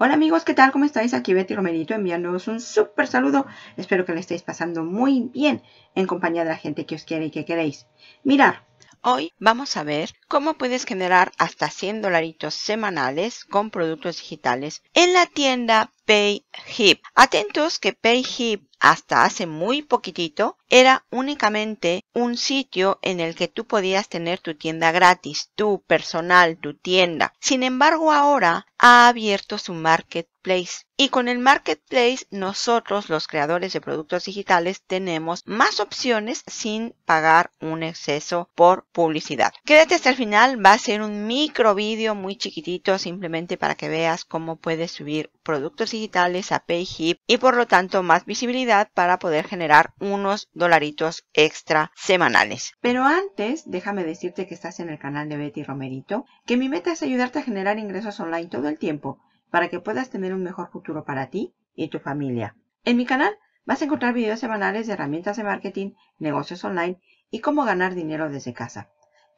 Hola amigos, ¿qué tal? ¿Cómo estáis? Aquí Betty Romerito enviándoos un súper saludo. Espero que le estéis pasando muy bien en compañía de la gente que os quiere y que queréis. Mirar, hoy vamos a ver cómo puedes generar hasta 100 dolaritos semanales con productos digitales en la tienda PayHip. Atentos que PayHip hasta hace muy poquitito era únicamente un sitio en el que tú podías tener tu tienda gratis, tu personal, tu tienda. Sin embargo, ahora ha abierto su marketplace. Y con el marketplace nosotros los creadores de productos digitales tenemos más opciones sin pagar un exceso por publicidad. Quédate el final va a ser un micro vídeo muy chiquitito simplemente para que veas cómo puedes subir productos digitales a PayHip y por lo tanto más visibilidad para poder generar unos dolaritos extra semanales. Pero antes, déjame decirte que estás en el canal de Betty Romerito, que mi meta es ayudarte a generar ingresos online todo el tiempo para que puedas tener un mejor futuro para ti y tu familia. En mi canal vas a encontrar videos semanales de herramientas de marketing, negocios online y cómo ganar dinero desde casa.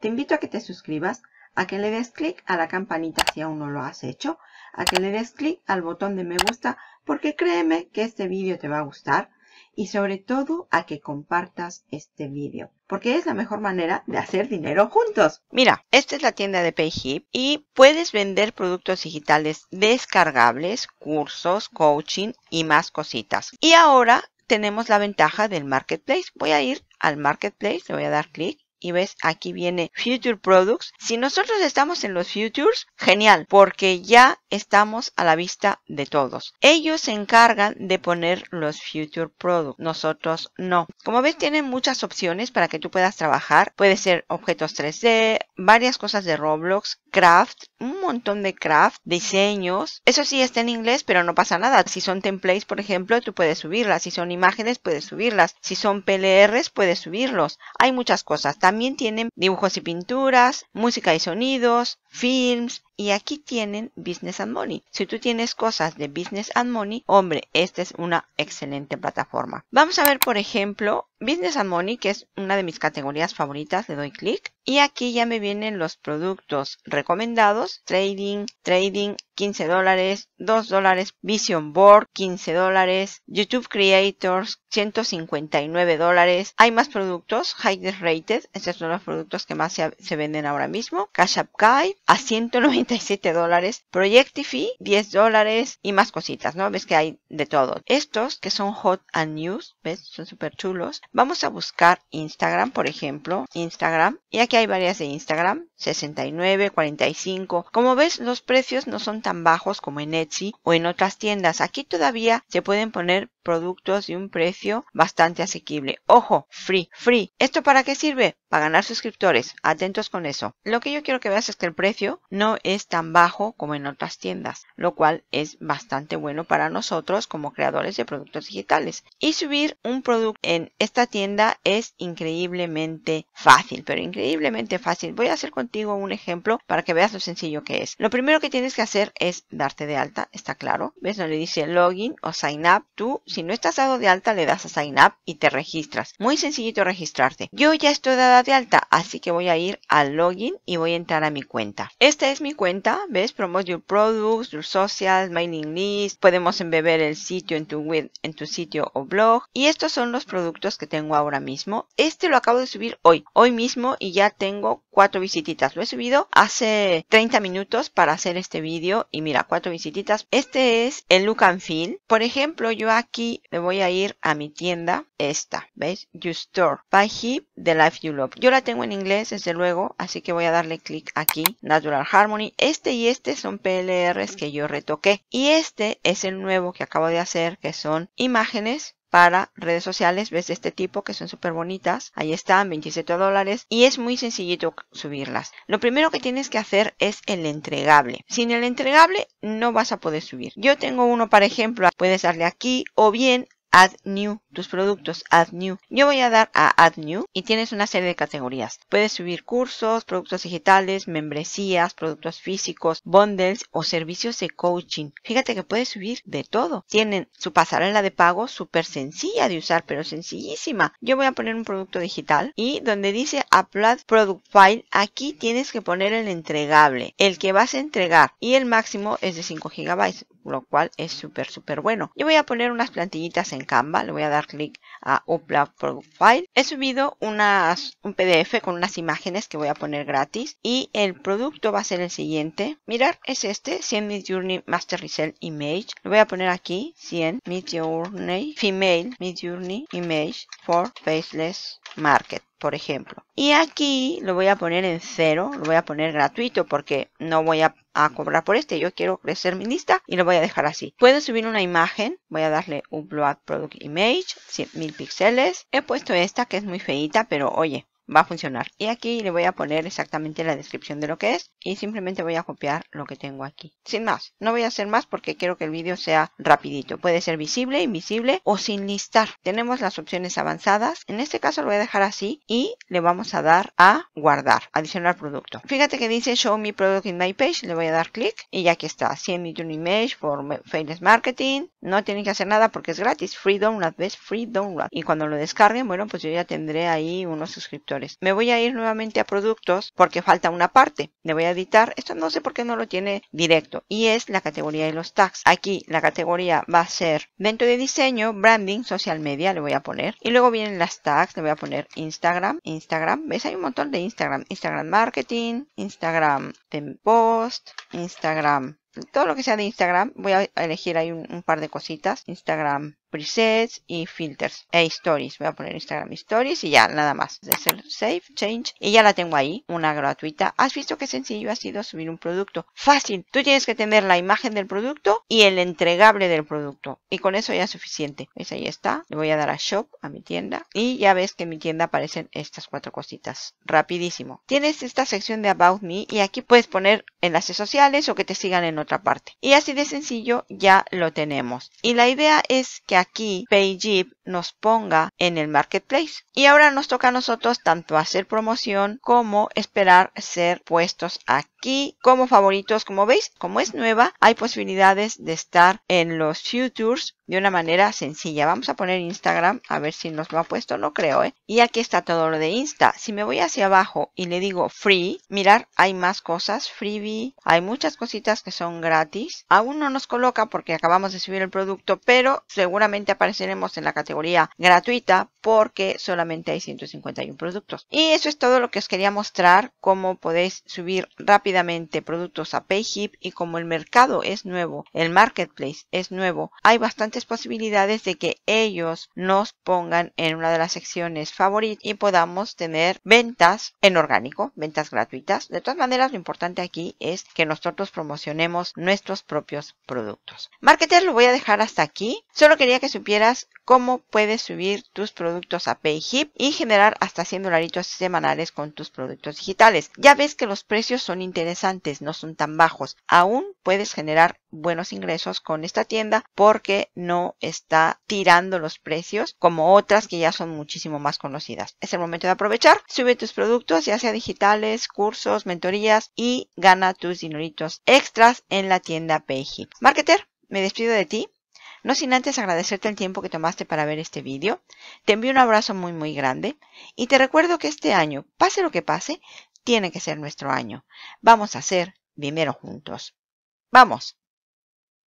Te invito a que te suscribas, a que le des clic a la campanita si aún no lo has hecho, a que le des clic al botón de me gusta porque créeme que este vídeo te va a gustar y sobre todo a que compartas este vídeo porque es la mejor manera de hacer dinero juntos. Mira, esta es la tienda de PayHip y puedes vender productos digitales descargables, cursos, coaching y más cositas. Y ahora tenemos la ventaja del marketplace. Voy a ir al marketplace, le voy a dar clic y ves aquí viene Future Products. Si nosotros estamos en los Futures, genial, porque ya estamos a la vista de todos. Ellos se encargan de poner los Future Products, nosotros no. Como ves tienen muchas opciones para que tú puedas trabajar. Puede ser objetos 3D, varias cosas de Roblox, craft, un montón de craft, diseños. Eso sí está en inglés, pero no pasa nada. Si son templates, por ejemplo, tú puedes subirlas. Si son imágenes, puedes subirlas. Si son PLRs, puedes subirlos. Hay muchas cosas. También también tienen dibujos y pinturas, música y sonidos, films, y aquí tienen Business and Money. Si tú tienes cosas de Business and Money, hombre, esta es una excelente plataforma. Vamos a ver, por ejemplo, Business and Money, que es una de mis categorías favoritas. Le doy clic. Y aquí ya me vienen los productos recomendados. Trading, trading, 15 dólares, 2 dólares, Vision Board, 15 dólares, YouTube Creators, 159 dólares. Hay más productos, Highest Rated, estos son los productos que más se, venden ahora mismo. Cash App Guy, a 190 37 dólares, Projectify 10 dólares y más cositas, ¿no? Ves que hay de todo. Estos que son hot and news, ¿ves? Son súper chulos. Vamos a buscar Instagram, por ejemplo. Instagram. Y aquí hay varias de Instagram. 69, 45. Como ves, los precios no son tan bajos como en Etsy o en otras tiendas. Aquí todavía se pueden poner productos de un precio bastante asequible. Ojo, free, free. ¿Esto para qué sirve? Para ganar suscriptores. Atentos con eso. Lo que yo quiero que veas es que el precio no es tan bajo como en otras tiendas, lo cual es bastante bueno para nosotros como creadores de productos digitales. Y subir un producto en esta tienda es increíblemente fácil, pero increíblemente fácil. Voy a hacer con Digo un ejemplo para que veas lo sencillo que es. Lo primero que tienes que hacer es darte de alta, está claro. ¿Ves? No le dice login o sign up. Tú, si no estás dado de alta, le das a sign up y te registras. Muy sencillito registrarte. Yo ya estoy dada de alta, así que voy a ir al login y voy a entrar a mi cuenta. Esta es mi cuenta, ¿ves? Promote your products, your social, mailing list. Podemos embeber el sitio en tu web, en tu sitio o blog. Y estos son los productos que tengo ahora mismo. Este lo acabo de subir hoy, hoy mismo y ya tengo cuatro visititas. Lo he subido hace 30 minutos para hacer este vídeo y mira, cuatro visititas. Este es el look and feel. Por ejemplo, yo aquí me voy a ir a mi tienda, esta, ¿veis? You Store, by Hip, The Life You Love. Yo la tengo en inglés, desde luego, así que voy a darle clic aquí, Natural Harmony. Este y este son PLRs que yo retoqué. Y este es el nuevo que acabo de hacer, que son imágenes para redes sociales, ves de este tipo que son súper bonitas, ahí están, 27 dólares y es muy sencillito subirlas. Lo primero que tienes que hacer es el entregable. Sin el entregable no vas a poder subir. Yo tengo uno, por ejemplo, puedes darle aquí o bien Add New, tus productos Add New. Yo voy a dar a Add New y tienes una serie de categorías. Puedes subir cursos, productos digitales, membresías, productos físicos, bundles o servicios de coaching. Fíjate que puedes subir de todo. Tienen su pasarela de pago súper sencilla de usar, pero sencillísima. Yo voy a poner un producto digital y donde dice Upload Product File, aquí tienes que poner el entregable, el que vas a entregar y el máximo es de 5 GB, lo cual es súper, súper bueno. Yo voy a poner unas plantillitas en en Canva, le voy a dar clic a Upload Profile. He subido unas, un PDF con unas imágenes que voy a poner gratis y el producto va a ser el siguiente. Mirar, es este, 100 Mid Journey Master Resell Image. Lo voy a poner aquí, 100 Mid Journey Female Mid Journey Image for Faceless Market por ejemplo. Y aquí lo voy a poner en cero, lo voy a poner gratuito porque no voy a a cobrar por este. Yo quiero crecer mi lista y lo voy a dejar así. puedo subir una imagen. Voy a darle un Product Image, 100.000 píxeles. He puesto esta que es muy feita, pero oye, va a funcionar. Y aquí le voy a poner exactamente la descripción de lo que es y simplemente voy a copiar lo que tengo aquí. Sin más, no voy a hacer más porque quiero que el vídeo sea rapidito. Puede ser visible, invisible o sin listar. Tenemos las opciones avanzadas. En este caso lo voy a dejar así y le vamos a dar a guardar, adicionar producto. Fíjate que dice show me product in my page. Le voy a dar clic y ya aquí está. 100 million image for Fairness marketing. No tienen que hacer nada porque es gratis. Free download, ¿ves? Free download. Y cuando lo descarguen, bueno, pues yo ya tendré ahí unos suscriptores me voy a ir nuevamente a productos porque falta una parte. Le voy a editar. Esto no sé por qué no lo tiene directo. Y es la categoría de los tags. Aquí la categoría va a ser dentro de diseño, branding, social media. Le voy a poner. Y luego vienen las tags. Le voy a poner Instagram. Instagram. ¿Ves? Hay un montón de Instagram. Instagram marketing. Instagram post. Instagram todo lo que sea de Instagram, voy a elegir ahí un, par de cositas. Instagram presets y filters e stories. Voy a poner Instagram stories y ya, nada más. De hacer save, change y ya la tengo ahí, una gratuita. ¿Has visto qué sencillo ha sido subir un producto? Fácil. Tú tienes que tener la imagen del producto y el entregable del producto. Y con eso ya es suficiente. ¿Ves? Pues ahí está. Le voy a dar a shop, a mi tienda. Y ya ves que en mi tienda aparecen estas cuatro cositas. Rapidísimo. Tienes esta sección de About Me y aquí puedes poner enlaces sociales o que te sigan en otra parte. Y así de sencillo ya lo tenemos. Y la idea es que aquí PayJip nos ponga en el marketplace. Y ahora nos toca a nosotros tanto hacer promoción como esperar ser puestos aquí como favoritos. Como veis, como es nueva, hay posibilidades de estar en los futures de una manera sencilla. Vamos a poner Instagram, a ver si nos lo ha puesto, no creo, ¿eh? Y aquí está todo lo de Insta. Si me voy hacia abajo y le digo free, mirar, hay más cosas, freebie, hay muchas cositas que son gratis. Aún no nos coloca porque acabamos de subir el producto, pero seguramente apareceremos en la categoría gratuita porque solamente hay 151 productos. Y eso es todo lo que os quería mostrar, cómo podéis subir rápidamente productos a PayHip y como el mercado es nuevo, el marketplace es nuevo, hay bastantes posibilidades de que ellos nos pongan en una de las secciones favoritas y podamos tener ventas en orgánico, ventas gratuitas. De todas maneras, lo importante aquí es que nosotros promocionemos nuestros propios productos. Marketer lo voy a dejar hasta aquí. Solo quería que supieras cómo puedes subir tus productos a Pay HIP y generar hasta 100 dolaritos semanales con tus productos digitales. Ya ves que los precios son interesantes, no son tan bajos. Aún puedes generar buenos ingresos con esta tienda porque no está tirando los precios como otras que ya son muchísimo más conocidas. Es el momento de aprovechar, sube tus productos, ya sea digitales, cursos, mentorías y gana tus dineritos extras en la tienda PayHip. Marketer, me despido de ti. No sin antes agradecerte el tiempo que tomaste para ver este vídeo, te envío un abrazo muy muy grande y te recuerdo que este año, pase lo que pase, tiene que ser nuestro año. Vamos a ser dinero juntos. ¡Vamos!